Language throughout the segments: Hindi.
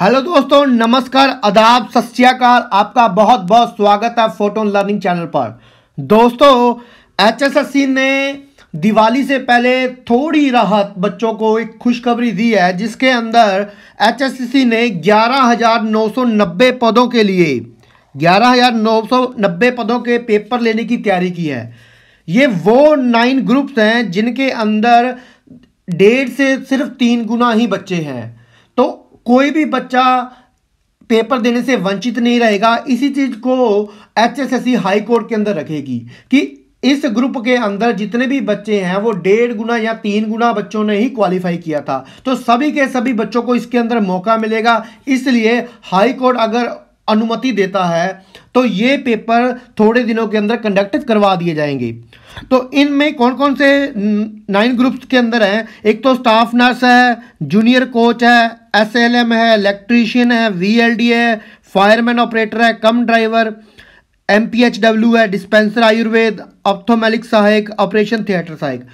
हेलो दोस्तों नमस्कार आदाब सत आपका बहुत बहुत स्वागत है फोटोन लर्निंग चैनल पर दोस्तों एचएसएससी ने दिवाली से पहले थोड़ी राहत बच्चों को एक खुशखबरी दी है जिसके अंदर एचएसएससी ने 11,990 पदों के लिए 11,990 पदों के पेपर लेने की तैयारी की है ये वो नाइन ग्रुप्स हैं जिनके अंदर डेढ़ से सिर्फ तीन गुना ही बच्चे हैं कोई भी बच्चा पेपर देने से वंचित नहीं रहेगा इसी चीज़ को एचएसएससी हाई कोर्ट के अंदर रखेगी कि इस ग्रुप के अंदर जितने भी बच्चे हैं वो डेढ़ गुना या तीन गुना बच्चों ने ही क्वालिफाई किया था तो सभी के सभी बच्चों को इसके अंदर मौका मिलेगा इसलिए हाई कोर्ट अगर अनुमति देता है तो ये पेपर थोड़े दिनों के अंदर कंडक्ट करवा दिए जाएंगे तो इनमें कौन कौन से नाइन ग्रुप्स के अंदर हैं एक तो स्टाफ नर्स है जूनियर कोच है एसएलएम है इलेक्ट्रीशियन है वीएलडी है फायरमैन ऑपरेटर है कम ड्राइवर एम है डिस्पेंसर आयुर्वेद ऑप्थोमेलिक सहायक ऑपरेशन थिएटर सहायक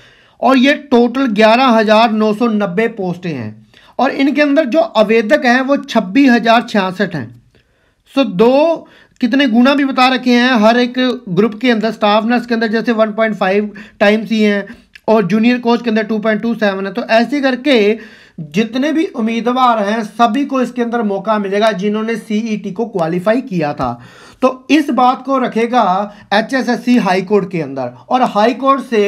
और ये टोटल ग्यारह हज़ार नौ सौ नब्बे पोस्टें हैं और इनके अंदर जो आवेदक हैं वो छब्बीस हज़ार छियासठ हैं सो दो कितने गुना भी बता रखे हैं हर एक ग्रुप के अंदर स्टाफ नर्स के अंदर जैसे 1.5 टाइम्स ही हैं और जूनियर कोच के अंदर 2.27 है तो ऐसे करके जितने भी उम्मीदवार हैं सभी को इसके अंदर मौका मिलेगा जिन्होंने सीईटी e को क्वालिफाई किया था तो इस बात को रखेगा एचएसएससी हाई कोर्ट के अंदर और हाई कोर्ट से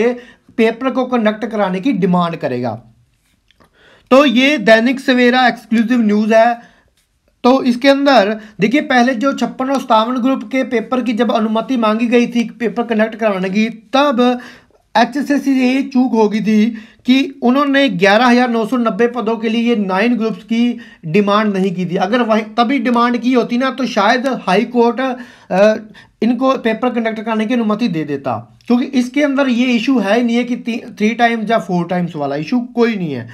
पेपर को कंडक्ट कराने की डिमांड करेगा तो ये दैनिक सवेरा एक्सक्लूसिव न्यूज़ है तो इसके अंदर देखिए पहले जो छप्पन और सतावन ग्रुप के पेपर की जब अनुमति मांगी गई थी पेपर कंडक्ट कराने की तब एच एस एस यही चूक होगी थी कि उन्होंने 11,990 पदों के लिए ये नाइन ग्रुप्स की डिमांड नहीं की थी अगर वही तभी डिमांड की होती ना तो शायद हाई कोर्ट इनको पेपर कंडक्ट कराने की अनुमति दे देता क्योंकि इसके अंदर ये इशू है ही नहीं है कि थ्री टाइम्स या फोर टाइम्स वाला इशू कोई नहीं है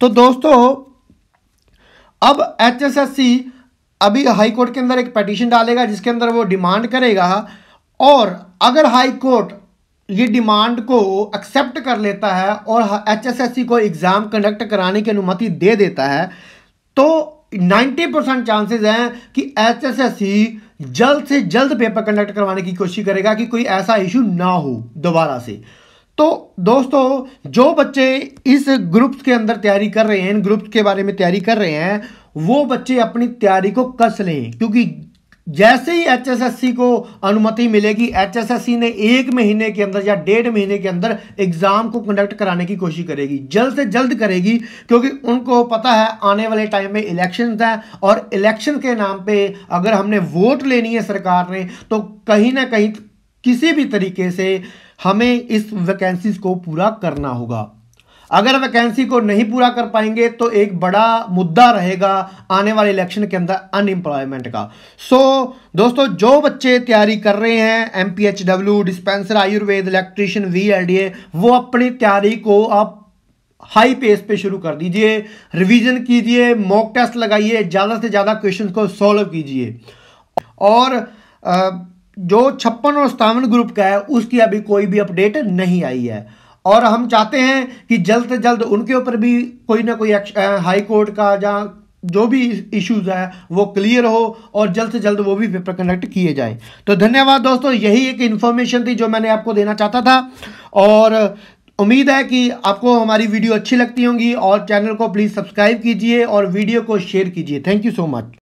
तो दोस्तों अब एच एस एस सी अभी हाई कोर्ट के अंदर एक पटिशन डालेगा जिसके अंदर वो डिमांड करेगा और अगर हाई कोर्ट ये डिमांड को एक्सेप्ट कर लेता है और एचएसएससी को एग्ज़ाम कंडक्ट कराने की अनुमति दे देता है तो 90 परसेंट चांसेज हैं कि एचएसएससी जल्द से जल्द पेपर कंडक्ट करवाने की कोशिश करेगा कि कोई ऐसा इशू ना हो दोबारा से तो दोस्तों जो बच्चे इस ग्रुप्स के अंदर तैयारी कर रहे हैं इन ग्रुप्स के बारे में तैयारी कर रहे हैं वो बच्चे अपनी तैयारी को कस लें क्योंकि जैसे ही एचएसएससी को अनुमति मिलेगी एचएसएससी ने एक महीने के अंदर या डेढ़ महीने के अंदर एग्जाम को कंडक्ट कराने की कोशिश करेगी जल्द से जल्द करेगी क्योंकि उनको पता है आने वाले टाइम में इलेक्शन हैं और इलेक्शन के नाम पे अगर हमने वोट लेनी है सरकार ने तो कहीं ना कहीं किसी भी तरीके से हमें इस वैकेंसीज को पूरा करना होगा अगर वैकेंसी को नहीं पूरा कर पाएंगे तो एक बड़ा मुद्दा रहेगा आने वाले इलेक्शन के अंदर अनएम्प्लॉयमेंट का सो so, दोस्तों जो बच्चे तैयारी कर रहे हैं M P H W dispenser Ayurveda electrician V L D A वो अपनी तैयारी को आप हाई पेस पे शुरू कर दीजिए रिवीजन कीजिए मॉक टेस्ट लगाइए ज़्यादा से ज़्यादा क्वेश्चन को सॉल्व कीजिए और जो छप्पन और सतावन ग्रुप का है उसकी अभी कोई भी अपडेट नहीं आई है और हम चाहते हैं कि जल्द से जल्द उनके ऊपर भी कोई ना कोई हाई कोर्ट का या जो भी इश्यूज है वो क्लियर हो और जल्द से जल्द वो भी पेपर कंडक्ट किए जाएं तो धन्यवाद दोस्तों यही एक इन्फॉर्मेशन थी जो मैंने आपको देना चाहता था और उम्मीद है कि आपको हमारी वीडियो अच्छी लगती होंगी और चैनल को प्लीज़ सब्सक्राइब कीजिए और वीडियो को शेयर कीजिए थैंक यू सो मच